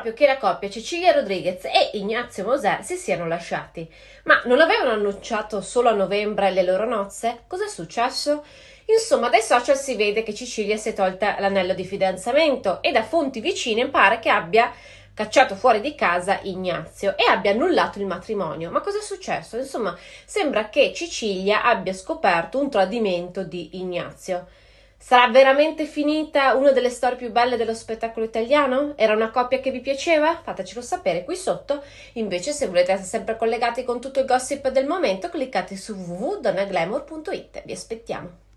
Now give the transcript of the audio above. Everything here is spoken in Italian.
proprio che la coppia Cecilia Rodriguez e Ignazio Moser si siano lasciati. Ma non avevano annunciato solo a novembre le loro nozze? Cos'è successo? Insomma, dai social si vede che Cecilia si è tolta l'anello di fidanzamento e da fonti vicine pare che abbia cacciato fuori di casa Ignazio e abbia annullato il matrimonio. Ma cosa è successo? Insomma, sembra che Cecilia abbia scoperto un tradimento di Ignazio. Sarà veramente finita una delle storie più belle dello spettacolo italiano? Era una coppia che vi piaceva? Fatecelo sapere qui sotto. Invece, se volete essere sempre collegati con tutto il gossip del momento, cliccate su www.donaglamour.it. Vi aspettiamo.